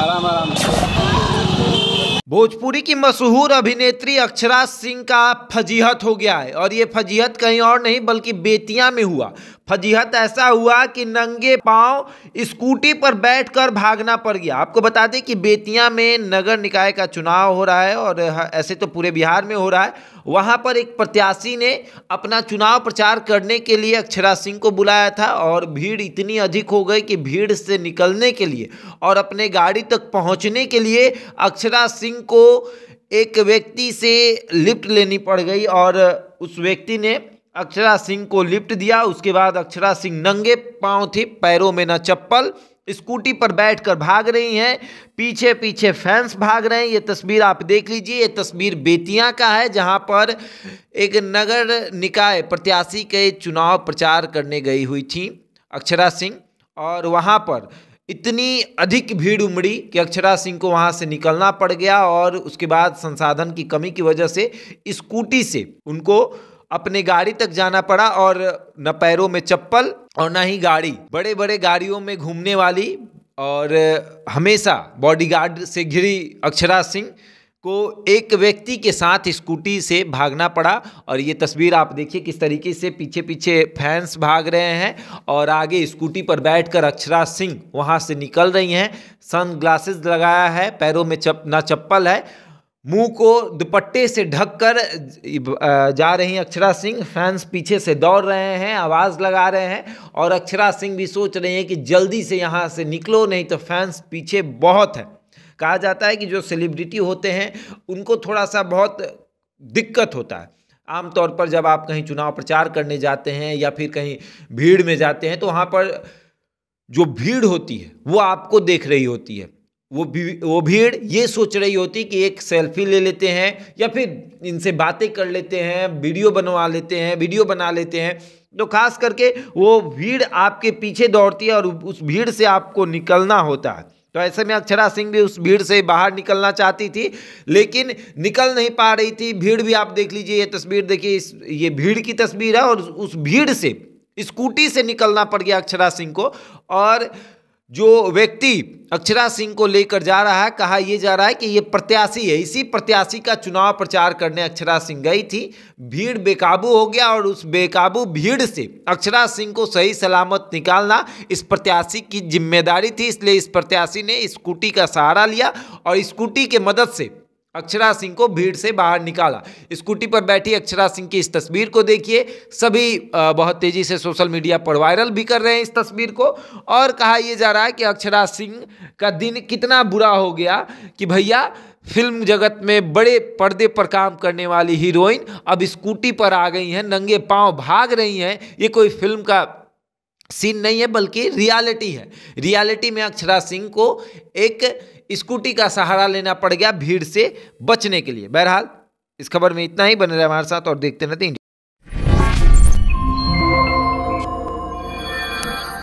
आराम आराम भोजपुरी की मशहूर अभिनेत्री अक्षरा सिंह का फजीहत हो गया है और ये फजीहत कहीं और नहीं बल्कि बेतिया में हुआ फजीहत ऐसा हुआ कि नंगे पांव स्कूटी पर बैठकर भागना पड़ गया आपको बता दें कि बेतिया में नगर निकाय का चुनाव हो रहा है और ऐसे तो पूरे बिहार में हो रहा है वहाँ पर एक प्रत्याशी ने अपना चुनाव प्रचार करने के लिए अक्षरा सिंह को बुलाया था और भीड़ इतनी अधिक हो गई कि भीड़ से निकलने के लिए और अपने गाड़ी तक पहुँचने के लिए अक्षरा सिंह को एक व्यक्ति से लिफ्ट लेनी पड़ गई और उस व्यक्ति ने अक्षरा सिंह को लिफ्ट दिया उसके बाद अक्षरा सिंह नंगे पांव थी पैरों में न चप्पल स्कूटी पर बैठकर भाग रही हैं पीछे पीछे फैंस भाग रहे हैं ये तस्वीर आप देख लीजिए ये तस्वीर बेतिया का है जहां पर एक नगर निकाय प्रत्याशी के चुनाव प्रचार करने गई हुई थी अक्षरा सिंह और वहां पर इतनी अधिक भीड़ उमड़ी कि अक्षरा सिंह को वहां से निकलना पड़ गया और उसके बाद संसाधन की कमी की वजह से स्कूटी से उनको अपने गाड़ी तक जाना पड़ा और न पैरों में चप्पल और न ही गाड़ी बड़े बड़े गाड़ियों में घूमने वाली और हमेशा बॉडीगार्ड से घिरी अक्षरा सिंह को एक व्यक्ति के साथ स्कूटी से भागना पड़ा और ये तस्वीर आप देखिए किस तरीके से पीछे पीछे फैंस भाग रहे हैं और आगे स्कूटी पर बैठकर अक्षरा सिंह वहाँ से निकल रही हैं सन ग्लासेस लगाया है पैरों में चप ना चप्पल है मुंह को दुपट्टे से ढककर जा रही अक्षरा सिंह फैंस पीछे से दौड़ रहे हैं आवाज़ लगा रहे हैं और अक्षरा सिंह भी सोच रहे हैं कि जल्दी से यहाँ से निकलो नहीं तो फैंस पीछे बहुत है कहा जाता है कि जो सेलिब्रिटी होते हैं उनको थोड़ा सा बहुत दिक्कत होता है आमतौर पर जब आप कहीं चुनाव प्रचार करने जाते हैं या फिर कहीं भीड़ में जाते हैं तो वहाँ पर जो भीड़ होती है वो आपको देख रही होती है वो भी वो भीड़ ये सोच रही होती कि एक सेल्फी ले लेते हैं या फिर इनसे बातें कर लेते हैं वीडियो बनवा लेते हैं वीडियो बना लेते हैं तो खास करके वो भीड़ आपके पीछे दौड़ती है और उस भीड़ से आपको निकलना होता है तो ऐसे में अक्षरा सिंह भी उस भीड़ से बाहर निकलना चाहती थी लेकिन निकल नहीं पा रही थी भीड़ भी आप देख लीजिए ये तस्वीर देखिए इस ये भीड़ की तस्वीर है और उस भीड़ से स्कूटी से निकलना पड़ गया अक्षरा सिंह को और जो व्यक्ति अक्षरा सिंह को लेकर जा रहा है कहा यह जा रहा है कि ये प्रत्याशी है इसी प्रत्याशी का चुनाव प्रचार करने अक्षरा सिंह गई थी भीड़ बेकाबू हो गया और उस बेकाबू भीड़ से अक्षरा सिंह को सही सलामत निकालना इस प्रत्याशी की जिम्मेदारी थी इसलिए इस प्रत्याशी ने स्कूटी का सहारा लिया और स्कूटी के मदद से अक्षरा सिंह को भीड़ से बाहर निकाला स्कूटी पर बैठी अक्षरा सिंह की इस तस्वीर को देखिए सभी बहुत तेज़ी से सोशल मीडिया पर वायरल भी कर रहे हैं इस तस्वीर को और कहा यह जा रहा है कि अक्षरा सिंह का दिन कितना बुरा हो गया कि भैया फिल्म जगत में बड़े पर्दे पर काम करने वाली हीरोइन अब स्कूटी पर आ गई हैं नंगे पाँव भाग रही हैं ये कोई फिल्म का सीन नहीं है बल्कि रियलिटी है रियलिटी में अक्षरा सिंह को एक स्कूटी का सहारा लेना पड़ गया भीड़ से बचने के लिए बहरहाल इस खबर में इतना ही बने रहे हमारे साथ और देखते रहते